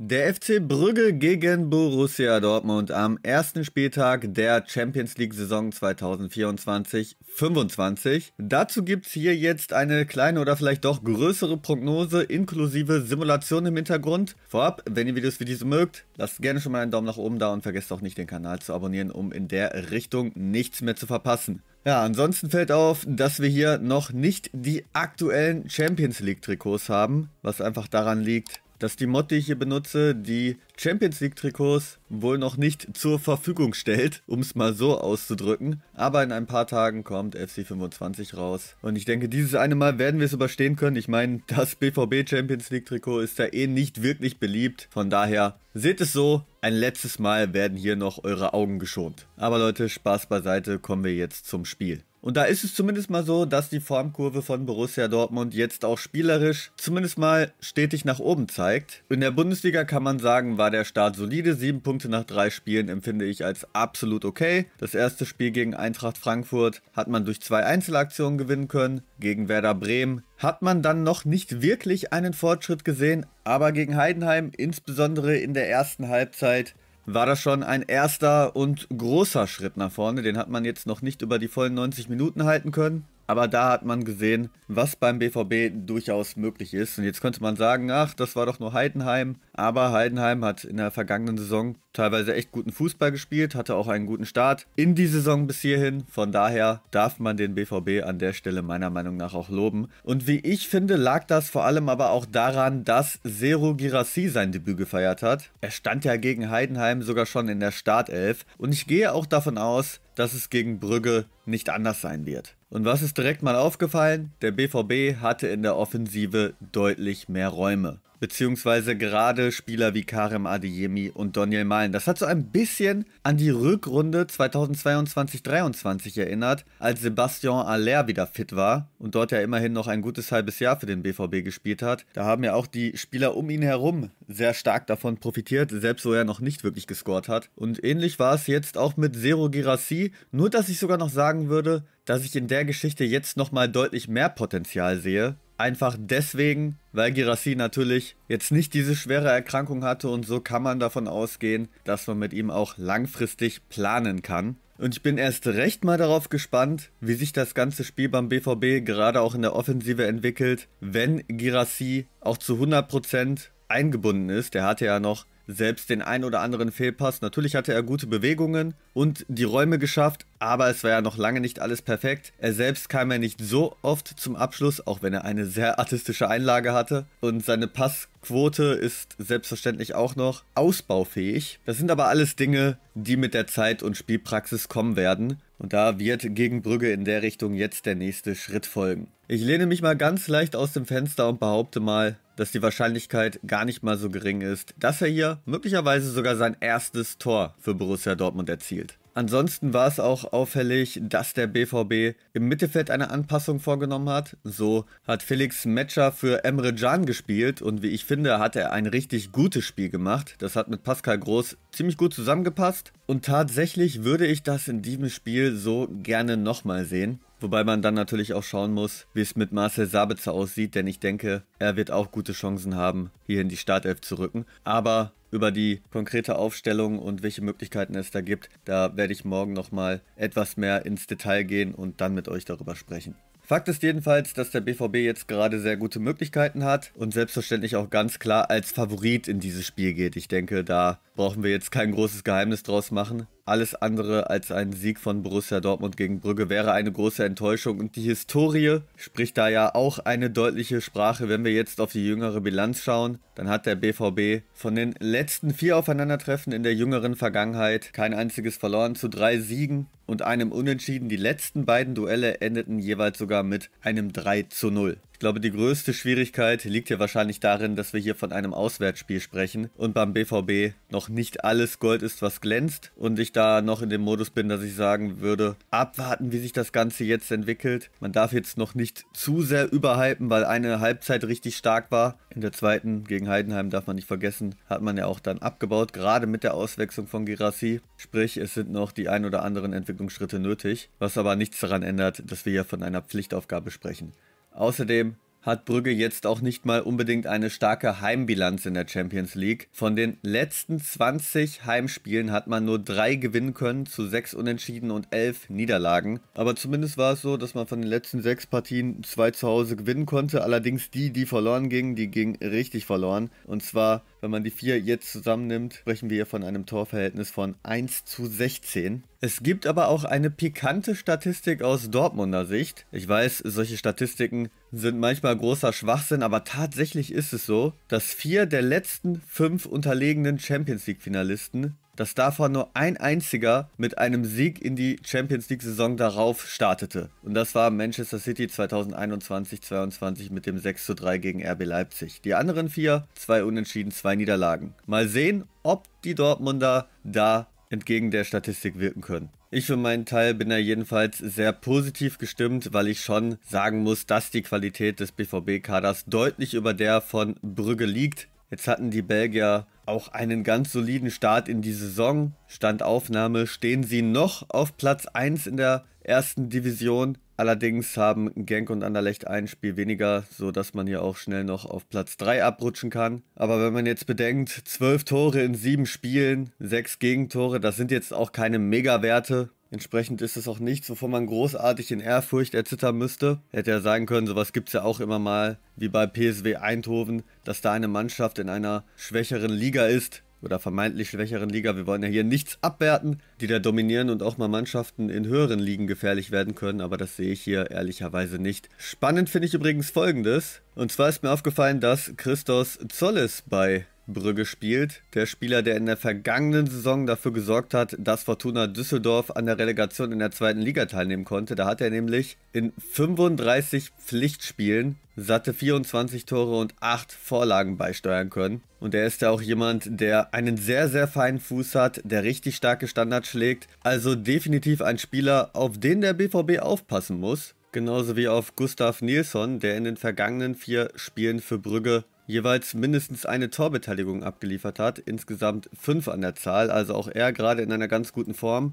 Der FC Brügge gegen Borussia Dortmund am ersten Spieltag der Champions League Saison 2024-25. Dazu gibt es hier jetzt eine kleine oder vielleicht doch größere Prognose inklusive Simulation im Hintergrund. Vorab, wenn ihr Videos wie diese mögt, lasst gerne schon mal einen Daumen nach oben da und vergesst auch nicht den Kanal zu abonnieren, um in der Richtung nichts mehr zu verpassen. Ja, ansonsten fällt auf, dass wir hier noch nicht die aktuellen Champions League Trikots haben, was einfach daran liegt, dass die Mod, die ich hier benutze, die Champions League Trikots wohl noch nicht zur Verfügung stellt, um es mal so auszudrücken. Aber in ein paar Tagen kommt FC25 raus. Und ich denke, dieses eine Mal werden wir es überstehen können. Ich meine, das BVB Champions League Trikot ist da eh nicht wirklich beliebt. Von daher seht es so, ein letztes Mal werden hier noch eure Augen geschont. Aber Leute, Spaß beiseite, kommen wir jetzt zum Spiel. Und da ist es zumindest mal so, dass die Formkurve von Borussia Dortmund jetzt auch spielerisch zumindest mal stetig nach oben zeigt. In der Bundesliga kann man sagen, war der Start solide. Sieben Punkte nach drei Spielen empfinde ich als absolut okay. Das erste Spiel gegen Eintracht Frankfurt hat man durch zwei Einzelaktionen gewinnen können. Gegen Werder Bremen hat man dann noch nicht wirklich einen Fortschritt gesehen, aber gegen Heidenheim, insbesondere in der ersten Halbzeit, war das schon ein erster und großer Schritt nach vorne. Den hat man jetzt noch nicht über die vollen 90 Minuten halten können. Aber da hat man gesehen, was beim BVB durchaus möglich ist. Und jetzt könnte man sagen, ach, das war doch nur Heidenheim. Aber Heidenheim hat in der vergangenen Saison teilweise echt guten Fußball gespielt, hatte auch einen guten Start in die Saison bis hierhin. Von daher darf man den BVB an der Stelle meiner Meinung nach auch loben. Und wie ich finde, lag das vor allem aber auch daran, dass Zero Girassi sein Debüt gefeiert hat. Er stand ja gegen Heidenheim sogar schon in der Startelf. Und ich gehe auch davon aus, dass es gegen Brügge nicht anders sein wird. Und was ist direkt mal aufgefallen? Der BVB hatte in der Offensive deutlich mehr Räume beziehungsweise gerade Spieler wie Karem Adeyemi und Daniel Malen. Das hat so ein bisschen an die Rückrunde 2022-23 erinnert, als Sebastian Aller wieder fit war und dort ja immerhin noch ein gutes halbes Jahr für den BVB gespielt hat. Da haben ja auch die Spieler um ihn herum sehr stark davon profitiert, selbst wo er noch nicht wirklich gescored hat. Und ähnlich war es jetzt auch mit Zero Girassi, nur dass ich sogar noch sagen würde, dass ich in der Geschichte jetzt nochmal deutlich mehr Potenzial sehe, Einfach deswegen, weil Girassi natürlich jetzt nicht diese schwere Erkrankung hatte und so kann man davon ausgehen, dass man mit ihm auch langfristig planen kann. Und ich bin erst recht mal darauf gespannt, wie sich das ganze Spiel beim BVB gerade auch in der Offensive entwickelt, wenn Girassi auch zu 100% eingebunden ist. Der hatte ja noch selbst den ein oder anderen Fehlpass. Natürlich hatte er gute Bewegungen und die Räume geschafft, aber es war ja noch lange nicht alles perfekt. Er selbst kam ja nicht so oft zum Abschluss, auch wenn er eine sehr artistische Einlage hatte. Und seine Passquote ist selbstverständlich auch noch ausbaufähig. Das sind aber alles Dinge, die mit der Zeit und Spielpraxis kommen werden. Und da wird gegen Brügge in der Richtung jetzt der nächste Schritt folgen. Ich lehne mich mal ganz leicht aus dem Fenster und behaupte mal, dass die Wahrscheinlichkeit gar nicht mal so gering ist, dass er hier möglicherweise sogar sein erstes Tor für Borussia Dortmund erzielt. Ansonsten war es auch auffällig, dass der BVB im Mittelfeld eine Anpassung vorgenommen hat. So hat Felix Metscher für Emre Can gespielt und wie ich finde, hat er ein richtig gutes Spiel gemacht. Das hat mit Pascal Groß ziemlich gut zusammengepasst und tatsächlich würde ich das in diesem Spiel so gerne nochmal sehen. Wobei man dann natürlich auch schauen muss, wie es mit Marcel Sabitzer aussieht, denn ich denke, er wird auch gute Chancen haben, hier in die Startelf zu rücken. Aber über die konkrete Aufstellung und welche Möglichkeiten es da gibt, da werde ich morgen nochmal etwas mehr ins Detail gehen und dann mit euch darüber sprechen. Fakt ist jedenfalls, dass der BVB jetzt gerade sehr gute Möglichkeiten hat und selbstverständlich auch ganz klar als Favorit in dieses Spiel geht. Ich denke, da brauchen wir jetzt kein großes Geheimnis draus machen. Alles andere als ein Sieg von Borussia Dortmund gegen Brügge wäre eine große Enttäuschung. Und die Historie spricht da ja auch eine deutliche Sprache. Wenn wir jetzt auf die jüngere Bilanz schauen, dann hat der BVB von den letzten vier Aufeinandertreffen in der jüngeren Vergangenheit kein einziges verloren zu drei Siegen und einem Unentschieden. Die letzten beiden Duelle endeten jeweils sogar mit einem 3 zu 0. Ich glaube, die größte Schwierigkeit liegt ja wahrscheinlich darin, dass wir hier von einem Auswärtsspiel sprechen und beim BVB noch nicht alles Gold ist, was glänzt und ich da noch in dem Modus bin, dass ich sagen würde, abwarten, wie sich das Ganze jetzt entwickelt. Man darf jetzt noch nicht zu sehr überhypen, weil eine Halbzeit richtig stark war. In der zweiten gegen Heidenheim darf man nicht vergessen, hat man ja auch dann abgebaut, gerade mit der Auswechslung von Girassi. Sprich, es sind noch die ein oder anderen Entwicklungsschritte nötig, was aber nichts daran ändert, dass wir hier von einer Pflichtaufgabe sprechen. Außerdem hat Brügge jetzt auch nicht mal unbedingt eine starke Heimbilanz in der Champions League. Von den letzten 20 Heimspielen hat man nur drei gewinnen können zu sechs Unentschieden und elf Niederlagen. Aber zumindest war es so, dass man von den letzten sechs Partien zwei zu Hause gewinnen konnte. Allerdings die, die verloren gingen, die gingen richtig verloren. Und zwar wenn man die vier jetzt zusammennimmt, sprechen wir von einem Torverhältnis von 1 zu 16. Es gibt aber auch eine pikante Statistik aus Dortmunder Sicht. Ich weiß, solche Statistiken sind manchmal großer Schwachsinn, aber tatsächlich ist es so, dass vier der letzten fünf unterlegenen Champions League-Finalisten dass davon nur ein einziger mit einem Sieg in die Champions League-Saison darauf startete. Und das war Manchester City 2021-22 mit dem 6:3 gegen RB Leipzig. Die anderen vier, zwei Unentschieden, zwei Niederlagen. Mal sehen, ob die Dortmunder da entgegen der Statistik wirken können. Ich für meinen Teil bin da jedenfalls sehr positiv gestimmt, weil ich schon sagen muss, dass die Qualität des BVB-Kaders deutlich über der von Brügge liegt. Jetzt hatten die Belgier auch einen ganz soliden Start in die Saison. Standaufnahme stehen sie noch auf Platz 1 in der ersten Division. Allerdings haben Genk und Anderlecht ein Spiel weniger, sodass man hier auch schnell noch auf Platz 3 abrutschen kann. Aber wenn man jetzt bedenkt, 12 Tore in 7 Spielen, 6 Gegentore, das sind jetzt auch keine Mega-Werte. Entsprechend ist es auch nichts, wovon man großartig in Ehrfurcht erzittern müsste. Hätte ja sagen können, sowas gibt es ja auch immer mal, wie bei PSW Eindhoven, dass da eine Mannschaft in einer schwächeren Liga ist oder vermeintlich schwächeren Liga. Wir wollen ja hier nichts abwerten, die da dominieren und auch mal Mannschaften in höheren Ligen gefährlich werden können, aber das sehe ich hier ehrlicherweise nicht. Spannend finde ich übrigens folgendes. Und zwar ist mir aufgefallen, dass Christos Zolles bei Brügge spielt. Der Spieler, der in der vergangenen Saison dafür gesorgt hat, dass Fortuna Düsseldorf an der Relegation in der zweiten Liga teilnehmen konnte. Da hat er nämlich in 35 Pflichtspielen satte 24 Tore und 8 Vorlagen beisteuern können. Und er ist ja auch jemand, der einen sehr, sehr feinen Fuß hat, der richtig starke Standards schlägt. Also definitiv ein Spieler, auf den der BVB aufpassen muss. Genauso wie auf Gustav Nilsson, der in den vergangenen vier Spielen für Brügge jeweils mindestens eine Torbeteiligung abgeliefert hat, insgesamt fünf an der Zahl, also auch er gerade in einer ganz guten Form,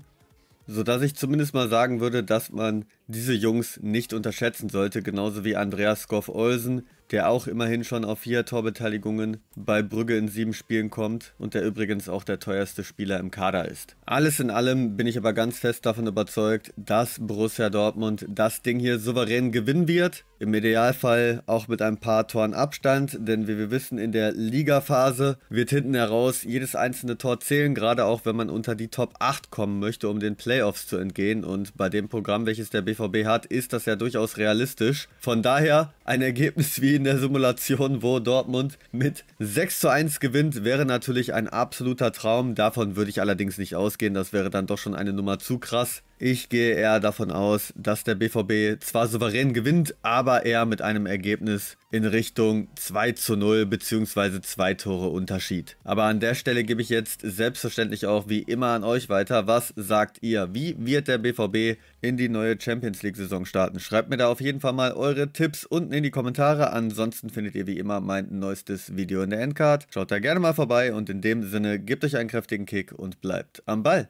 sodass ich zumindest mal sagen würde, dass man diese Jungs nicht unterschätzen sollte, genauso wie Andreas Goff-Olsen, der auch immerhin schon auf vier Torbeteiligungen bei Brügge in sieben Spielen kommt und der übrigens auch der teuerste Spieler im Kader ist. Alles in allem bin ich aber ganz fest davon überzeugt, dass Borussia Dortmund das Ding hier souverän gewinnen wird. Im Idealfall auch mit ein paar Toren Abstand, denn wie wir wissen, in der Ligaphase wird hinten heraus jedes einzelne Tor zählen, gerade auch wenn man unter die Top 8 kommen möchte, um den Playoffs zu entgehen. Und bei dem Programm, welches der BVB hat, ist das ja durchaus realistisch. Von daher ein Ergebnis wie in der Simulation, wo Dortmund mit 6 zu 1 gewinnt, wäre natürlich ein absoluter Traum. Davon würde ich allerdings nicht ausgehen. Das wäre dann doch schon eine Nummer zu krass. Ich gehe eher davon aus, dass der BVB zwar souverän gewinnt, aber eher mit einem Ergebnis in Richtung 2 zu 0 bzw. 2 Tore Unterschied. Aber an der Stelle gebe ich jetzt selbstverständlich auch wie immer an euch weiter. Was sagt ihr? Wie wird der BVB in die neue Champions League-Saison starten? Schreibt mir da auf jeden Fall mal eure Tipps unten in die Kommentare an. Ansonsten findet ihr wie immer mein neuestes Video in der Endcard. Schaut da gerne mal vorbei und in dem Sinne gebt euch einen kräftigen Kick und bleibt am Ball.